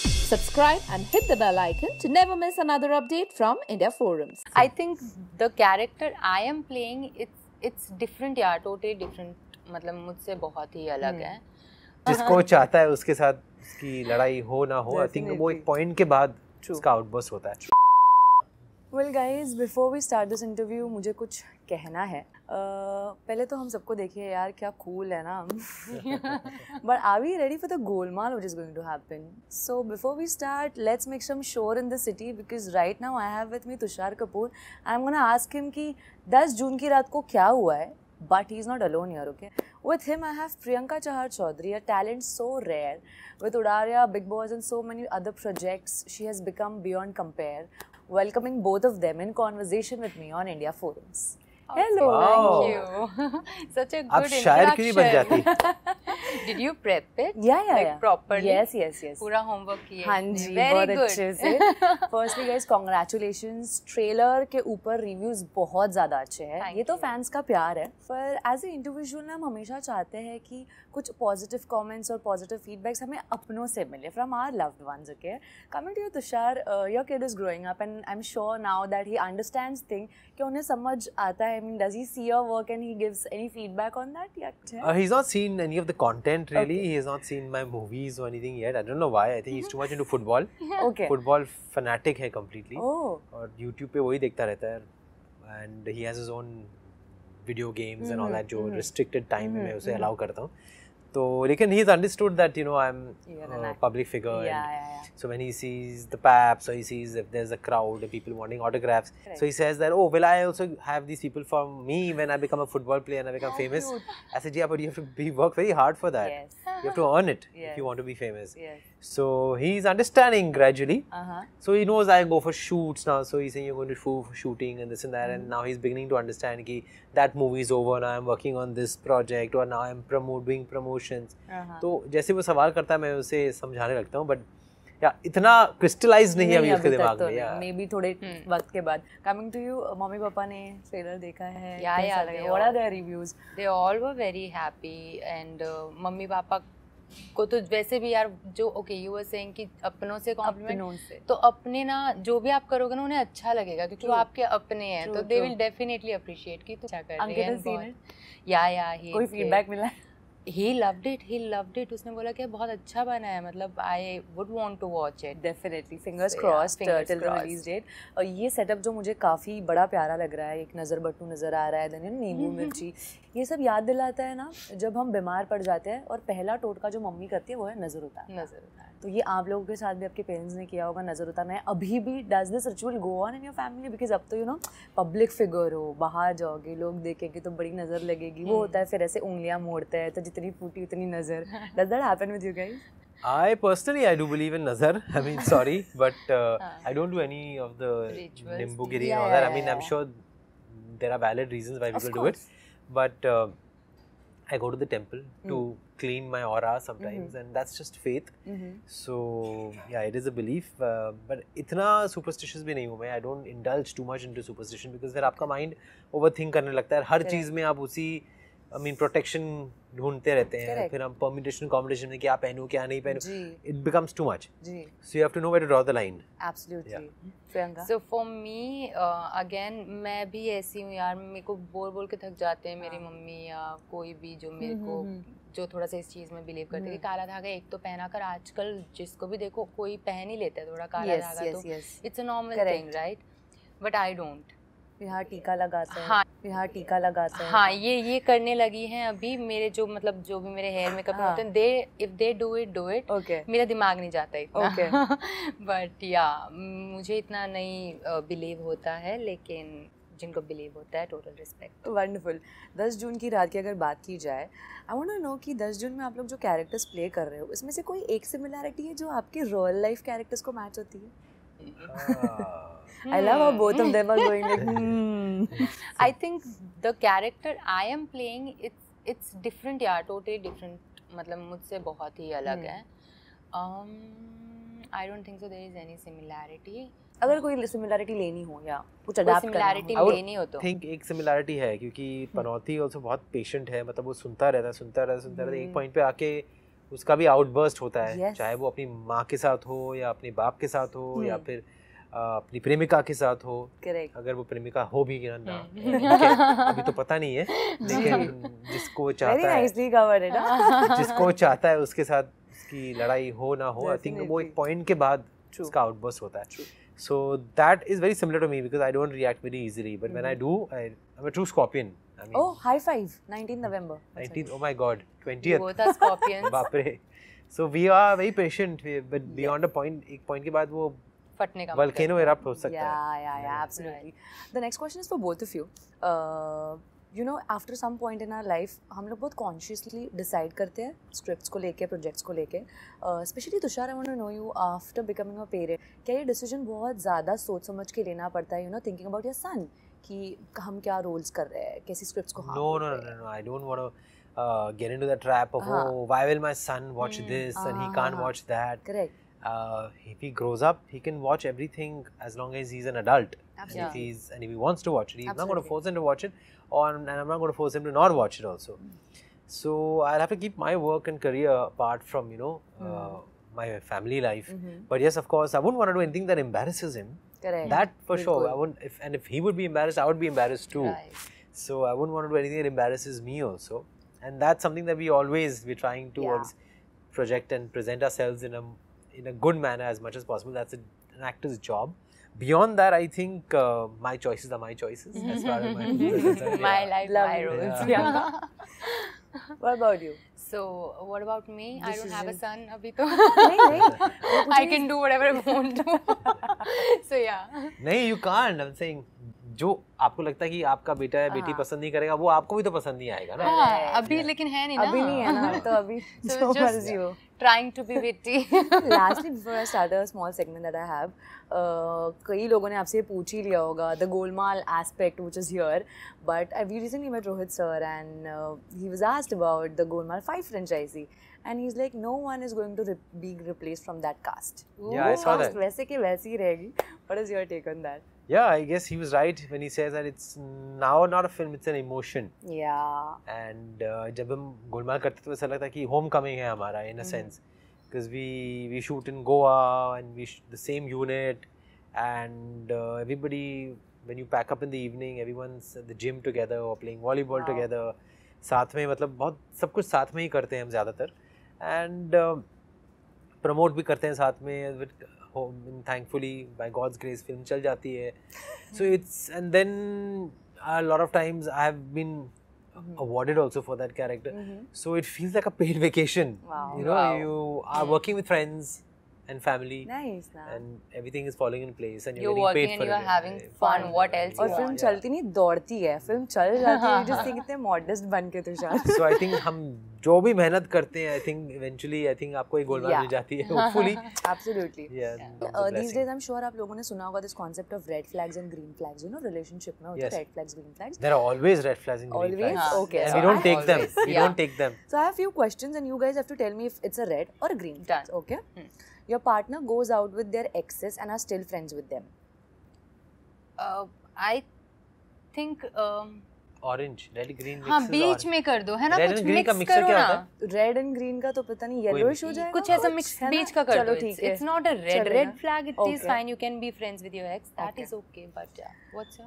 Subscribe and hit the bell icon to never miss another update from India Forums. I think the character I am playing it's it's different yeah totally different matlab mujhse bahut hi alag hai jisko chahta hai uske sath uski ladai ho na ho i think wo ek point ke baad बाद उसका outburst होता है well guys before we start this interview मुझे कुछ कहना है uh, पहले तो हम सबको देखिए यार क्या कूल है ना हम but are we ready for the Golmaal which is going to happen so before we start let's make some sure in the city because right now I have with me Tushar Kapoor I am gonna ask him कि 10 जून की रात को क्या हुआ है but he is not alone यार okay with him I have Priyanka Chahar Choudhary a talent so rare with Udaariyan Bigg Boss and so many other projects she has become beyond compare welcoming both of them in conversation with me on India Forums. Hello. Wow. Thank you. Such a good introduction. Did you prep it? Yeah, yeah, like yeah. properly. Yes, yes, yes. pura homework किया. हाँ जी, बहुत अच्छे से. Firstly guys, congratulations. Trailer ke ऊपर reviews bahut ज़्यादा अच्छे हैं. Thank ये तो fans ka प्यार hai पर as a individual na hum हमेशा chahte हैं ki kuch positive comments और positive feedbacks हमें apno se mile from our loved ones. Okay. Coming to you, Tushar, uh, your kid is growing up and I'm sure now that he understands things. ki unhe समझ aata hai I mean, does he see your work and he gives any feedback on that? Yeah. Uh, he's not seen any of the content. content really. Okay. He has not seen my movies or anything yet. I don't know why. I think he's too much into football. okay. Football fanatic hai completely. Oh. Or YouTube pe wohi dekhta rehta hai. And he has his own video games mm-hmm. and all that Jo mm-hmm. restricted time mm-hmm. mein usse mm-hmm. allow karta hu. So Rikin, he's understood that you know I'm a uh, public figure. Yeah, yeah, yeah. So when he sees the paps or he sees if there's a crowd and people wanting autographs, right. so he says that, oh, will I also have these people for me when I become a football player and I become famous? I said, yeah, but you have to be work very hard for that. Yes. You have to earn it yes. if you want to be famous. Yes. So he's understanding gradually. Uh-huh. So he knows I go for shoots now. So he's saying you're going to shoot for shooting and this and that. Mm-hmm. And now he's beginning to understand ki, that movie is over. Now I'm working on this project or now I'm promote, doing promotions. Uh-huh. तो जैसे वो सवाल करता है मैं उसे समझाने But yeah, but या इतना क्रिस्टलाइज नहीं, नहीं है अभी उसके दिमाग में या मे बी थोड़े वक्त के बाद coming to you mummy papa ने ट्रेलर देखा है yeah yeah what are the reviews they all were very happy and मम्मी पापा को तो वैसे भी यार जो ओके यू आर सेइंग कि अपनों से कॉम्प्लीमेंट से तो अपने ना जो भी आप करोगे ना उन्हें अच्छा लगेगा क्योंकि वो आपके अपने हैं तो दे विल डेफिनेटली अप्रिशिएट कि तू क्या कर रही है या या ही कोई फीडबैक मिला है he loved it he loved it उसने बोला कि बहुत अच्छा बना है मतलब I would want to watch it definitely fingers crossed till the release date और ये सेटअप जो मुझे काफ़ी बड़ा प्यारा लग रहा है एक नज़र बट्टू नज़र आ रहा है देन नींबू हम्म, हम्म। मिर्ची ये सब याद दिलाता है ना जब हम बीमार पड़ जाते हैं और पहला टोटका जो मम्मी करती है वो है नज़र उतार नज़र उतार तो ये आप लोगों के साथ भी आपके पेरेंट्स ने किया होगा नज़र उतार है अभी भी does this ritual go on in your family because अब तो यू नो पब्लिक फिगर हो बाहर जाओगे लोग देखेंगे तो बड़ी नज़र लगेगी वो हम्म। होता है फिर ऐसे उंगलियाँ मोड़ते हैं तो इतनी फूटी इतनी नज़र does that happen with you guys I personally I do believe in nazar. I mean, sorry, but uh, I don't do any of the Rituals. nimbugiri yeah, and all that. I mean, yeah. I'm sure there are valid reasons why people do it, but uh, I go to the temple mm. to clean my aura sometimes, mm-hmm. and that's just faith. Mm-hmm. So yeah, it is a belief, uh, but itna superstitious bhi nahi हूँ मैं. I don't indulge too much into superstition because then your mind overthink करने lagta hai. Har cheez mein आप usi I mean protection ढूंढते रहते हैं Correct. फिर हम permutation competition में क्या पहनूं क्या नहीं पहनूं it becomes too much so you have to know where to draw the line absolutely Priyanka so for me again मैं भी ऐसी हूँ यार मेरे को बोल बोल के थक जाते हैं मेरी हाँ। मम्मी या कोई भी जो मेरे हम्म, को हम्म, हम्म। जो थोड़ा सा इस चीज़ में बिलीव करते हैं काला धागा एक तो पहना कर आजकल जिसको भी देखो कोई पहन ही लेता है थोड़ा काला धागा तो it's a normal thing right but I don't यहाँ टीका लगाते हैं हाँ यहाँ टीका लगाते हैं हाँ ये ये करने लगी हैं अभी मेरे जो मतलब जो भी मेरे हेयर मेकअप कभी होते हैं they if they do it do it okay मेरा दिमाग नहीं जाता इतना ओके बट या मुझे इतना नहीं बिलीव होता है लेकिन जिनको बिलीव होता है टोटल रिस्पेक्ट वंडरफुल 10 जून की रात की अगर बात की जाए आई वांट नो कि 10 जून में आप लोग जो कैरेक्टर्स प्ले कर रहे हो उसमें से कोई एक सिमिलैरिटी है जो आपके रियल लाइफ कैरेक्टर्स को मैच होती है हाँ। Hmm. I love how both of hmm. them are going like, hmm. so, I think the character I am playing, it's it's different यार totally different मतलब मुझसे बहुत ही अलग hmm. है um, I don't think so there is any similarity अगर कोई similarity लेनी हो या कुछ अडाप्ट सिमिलैरिटी लेनी हो तो थिंक एक सिमिलैरिटी है क्योंकि पनौती hmm. आल्सो बहुत पेशेंट है मतलब वो सुनता रहता है सुनता रहता है सुनता रहता है एक पॉइंट पे आके उसका भी आउटबर्स्ट होता है yes. चाहे वो अपनी माँ के साथ हो या अपने बाप के साथ हो या फिर अपनी प्रेमिका के साथ हो Correct. अगर वो प्रेमिका हो भी या ना अभी तो पता नहीं है लेकिन जिसको चाहता है जिसको चाहता है उसके साथ उसकी लड़ाई हो ना हो आई थिंक वो एक पॉइंट के बाद उसका आउटबर्स्ट होता है so that is very similar to me because I don't react very easily but when I do I am a true scorpion I mean, oh, high five! 19 November. 19th. Oh my God. 20th. वो था scorpion बाप रे so we are very patient but beyond a point एक पॉइंट के बाद वो फटने का वोल्केनो इरप्ट हो सकता या, है yeah yeah absolutely the next question is for both of you you know after some point in our life हम लोग बहुत कॉन्शियसली डिसाइड करते हैं स्क्रिप्ट्स को लेके प्रोजेक्ट्स को लेके specially uh, Tushar I want to know you after becoming a parent क्या ये डिसीजन बहुत ज़्यादा सोच समझ के लेना पड़ता है you know thinking about your son कि हम क्या रोल्स कर रहे हैं कैसी स्क्रिप्ट्स को no no no no I don't want to Uh, get into the trap of uh-huh. oh why will my son watch hmm, this uh-huh. and he हाँ, can't uh-huh. watch that correct uh, if he grows up, he can watch everything as long as he's an adult. Absolutely. And if he's and if he wants to watch it, he's Absolutely. not going to force him to watch it, or and I'm not going to force him to not watch it also. Mm. So I'll have to keep my work and career apart from you know mm. Uh, my family life. Mm-hmm. But yes, of course, I wouldn't want to do anything that embarrasses him. Correct. That for Very sure. Good. I wouldn't. If, and if he would be embarrassed, I would be embarrassed too. Right. So I wouldn't want to do anything that embarrasses me also. And that's something that we always we're trying to yeah. project and present ourselves in a in a good manner as much as possible. That's a, an actor's job. Beyond that, I think uh, my choices are my choices as far as my my yeah. life, Love my roles. Yeah. yeah. what about you? So what about me? This I don't have a son abhi I can do whatever I want to. so yeah. No, you can't. I'm saying जो आपको लगता है कि आपका बेटा या बेटी हाँ। पसंद नहीं करेगा वो आपको भी तो पसंद नहीं आएगा ना हाँ, अभी लेकिन है नहीं अभी नहीं है तो अभी जो मर्जी हो ट्राइंग टू बी बेटी lastly before I start a small segment that I लोगों ने आपसे पूछ ही लिया होगा the Golmaal aspect which is here but I we recently met Rohit sir and he was asked about the Golmaal five franchise and he is like no one is going to be replace from that cast वैसे के वैसे ही रहेगी what is your take on that yeah, I guess he was right when he says that it's now not a film, it's an emotion. Yeah. And when uh, we हम गुलमाल करते homecoming ऐसा लगता in a mm-hmm. sense because we we shoot in Goa and we sh- the same unit and uh, everybody when you pack up in the evening everyone's at the gym together or playing volleyball wow. together साथ में मतलब बहुत सब कुछ साथ में ही करते हैं हम ज़्यादातर एंड प्रमोट uh, भी करते हैं साथ में thankfully by God's grace film चल जाती है so it's and then lot of times I have been awarded also for that character mm-hmm. so it feels like a paid vacation wow. you know wow. you are working with friends and family. Nice, nah. And everything is falling in place and you're, you're getting paid and for you're it. having fun. fun. What else? और film चलती नहीं दौड़ती है film चल जाती है जैसे कितने मॉडर्स्ट बन के Tushar. So I think hum जो भी मेहनत करते हैं I think eventually I think आपको एक गोल्ड मिल जाती है hopefully absolutely these days I am sure आप लोगों ने सुना होगा this concept of red flags and green flags you know relationship में होते हैं red flags green flags there are always red flags and green flags okay we don't take them we don't take them so I have few questions and you guys have to tell me if it's a red और green okay your partner goes out with their exes and are still friends with them I think orange red green हाँ बीच में कर दो है ना कुछ mix का मिक्सर क्या होता है रेड एंड ग्रीन का तो पता नहीं येलो हो जाएगा कुछ ऐसा मिक्स बीच का कर दो it's not a red red flag it is fine you can be friends with your ex that is okay but what's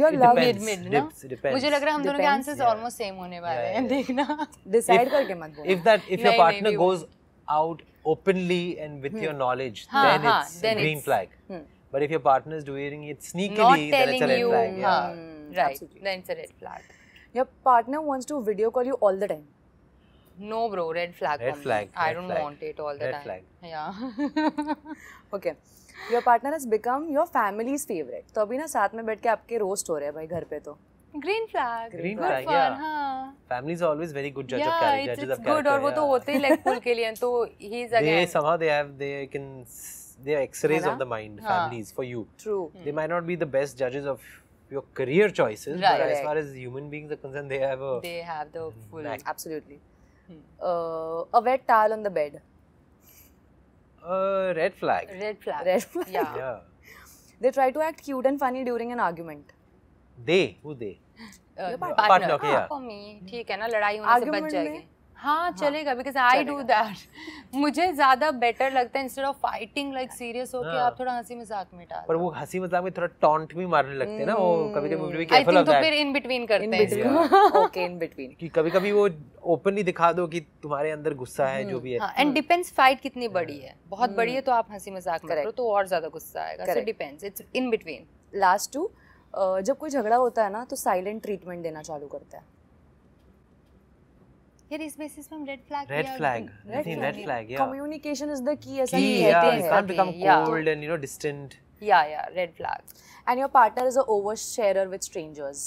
your मुझे लग रहा है हम दोनों के आंसर्स ऑलमोस्ट सेम होने वाले हैं देखना डिसाइड करके मत बोलो if that if your partner goes out openly and with your knowledge then it's green flag but if your partner is doing it sneakily then it's a red flag Right. Absolutely. Then it's a red flag. Your partner wants to video call you all the time. No, bro. Red flag. Red flag. I red don't flag. want it all the red time. Flag. Yeah. okay. Your partner has become your family's favourite तो अभी ना साथ में बैठ के आपके roast हो रहे हैं भाई घर पे तो ग्रीन फ्लैग ग्रीन फ्लैग हां फैमिलीज ऑलवेज वेरी गुड जज ऑफ कैरेक्टर जजेस ऑफ कैरेक्टर गुड और वो तो होते ही लेग पुल के लिए तो he is again they somehow they have they can they are x-rays of the mind families for you true they might not be the best जजेस of your career choices. Right, but as far as human beings are concerned, they have a they have the mm-hmm. full right. absolutely. Hmm. Uh, a wet towel on the bed. Uh, red flag. Red flag. Red flag. Yeah. yeah. They try to act cute and funny during an argument. They? Who they? Uh, partner. partner. Okay, ah, For me, ठीक है ना लड़ाई होने से हाँ, हाँ चलेगा because I do that मुझे ज्यादा बेटर लगता है instead of fighting like serious हो के हाँ। आप थोड़ा हंसी मजाक में डाल पर वो हंसी मजाक में थोड़ा टॉन्ट भी मारने लगते हैं ना वो hmm, कभी कभी भी केयरफुल होता है तो फिर इन बिटवीन करते हैं इसको ओके इन बिटवीन कि कभी कभी वो ओपनली दिखा दो कि तुम्हारे अंदर गुस्सा है जो hmm, भी है एंड डिपेंड्स फाइट कितनी हाँ। बड़ी है बहुत hmm। बड़ी है तो आप हंसी मजाक करो तो और ज्यादा गुस्सा आएगा so depends it's in between last two जब कोई झगड़ा होता है ना तो साइलेंट ट्रीटमेंट देना चालू करता है यार इस बेसिस पे हम red flag red flag I think red flag yeah communication is the key ऐसा ही कहते हैं you can't become cold and you know distant yeah yeah red flag and your partner is a oversharer with strangers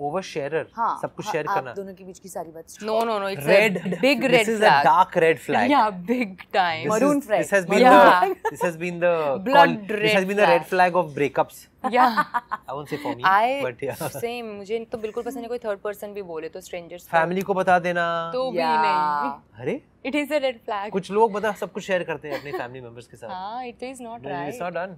oversharer हाँ, सब कुछ share हाँ, करना दोनों के बीच की सारी बात no no no it's red big red this is a dark red flag yeah big time maroon flag this has been the this has been the blood red this has been the red flag of breakups yeah I won't say for me but yeah same मुझे तो बिल्कुल पसंद नहीं कोई third person भी बोले तो strangers family को बता देना तो भी नहीं अरे it is a red flag कुछ लोग बता सब कुछ शेयर करते हैं अपने फैमिली मेंबर्स के साथ हां it is not right it's not done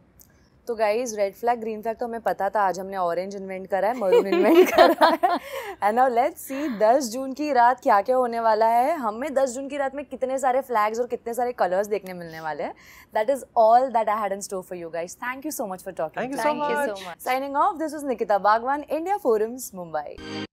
तो guys red flag green flag तो हमें पता था आज हमने ऑरेंज इन्वेंट करा है मरून इन्वेंट करा है एंड नाउ लेट्स सी 10 जून की रात क्या क्या होने वाला है हमें 10 जून की रात में कितने सारे फ्लैग्स और कितने सारे कलर्स देखने मिलने वाले हैं that is all that I had in store for you guys thank you so much for talking thank you so much signing off this is Nikita Bagwan India forums Mumbai